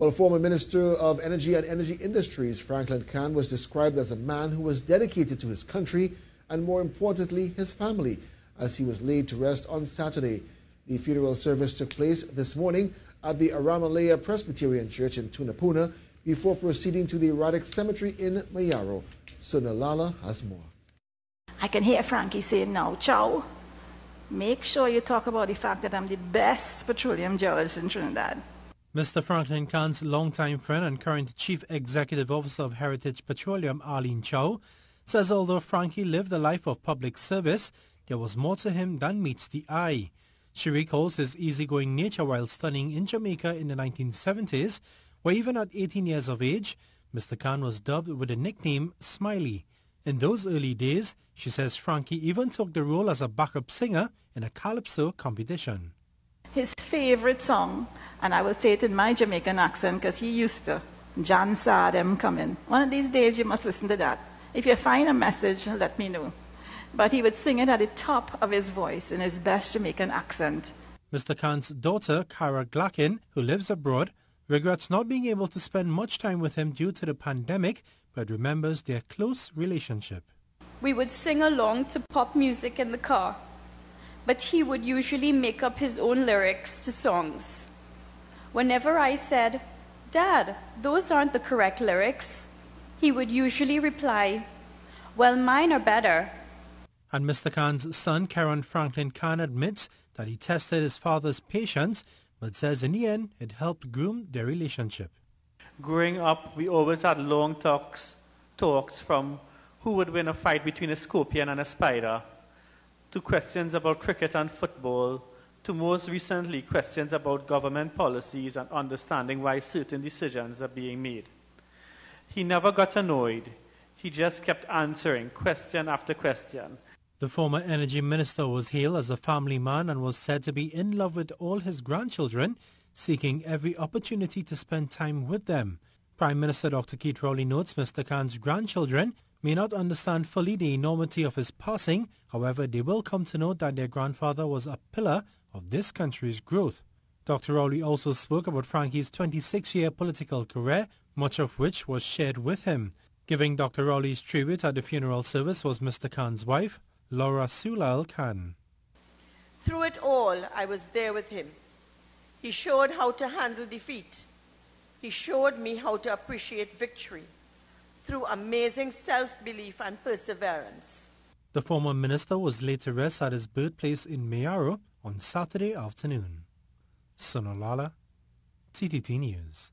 Well, former Minister of Energy and Energy Industries, Franklin Khan, was described as a man who was dedicated to his country and, more importantly, his family, as he was laid to rest on Saturday. The funeral service took place this morning at the Aramalea Presbyterian Church in Tunapuna before proceeding to the Erotic Cemetery in Mayaro. Sunalala has more. I can hear Frankie saying now, ciao. Make sure you talk about the fact that I'm the best petroleum geologist in Trinidad. Mr. Franklin Khan's longtime friend and current Chief Executive Officer of Heritage Petroleum, Arlene Chow, says although Frankie lived a life of public service, there was more to him than meets the eye. She recalls his easygoing nature while studying in Jamaica in the 1970s, where even at 18 years of age, Mr. Khan was dubbed with the nickname Smiley. In those early days, she says Frankie even took the role as a backup singer in a calypso competition his favorite song, and I will say it in my Jamaican accent because he used to, John saw coming. One of these days you must listen to that. If you find a message, let me know. But he would sing it at the top of his voice in his best Jamaican accent. Mr. Khan's daughter, Kara Glackin, who lives abroad, regrets not being able to spend much time with him due to the pandemic, but remembers their close relationship. We would sing along to pop music in the car but he would usually make up his own lyrics to songs. Whenever I said, Dad, those aren't the correct lyrics, he would usually reply, Well, mine are better. And Mr. Khan's son, Karen Franklin Khan, admits that he tested his father's patience, but says in the end it helped groom their relationship. Growing up, we always had long talks, talks from who would win a fight between a scorpion and a spider to questions about cricket and football, to most recently questions about government policies and understanding why certain decisions are being made. He never got annoyed. He just kept answering question after question. The former energy minister was hailed as a family man and was said to be in love with all his grandchildren, seeking every opportunity to spend time with them. Prime Minister Dr. Keith Rowley notes Mr. Khan's grandchildren may not understand fully the enormity of his passing, however, they will come to know that their grandfather was a pillar of this country's growth. Dr. Rowley also spoke about Frankie's 26 year political career, much of which was shared with him. Giving Dr. Rowley's tribute at the funeral service was Mr. Khan's wife, Laura Sulal Khan. Through it all, I was there with him. He showed how to handle defeat. He showed me how to appreciate victory through amazing self-belief and perseverance. The former minister was laid to rest at his birthplace in Mayaro on Saturday afternoon. Sonolala, TTT News.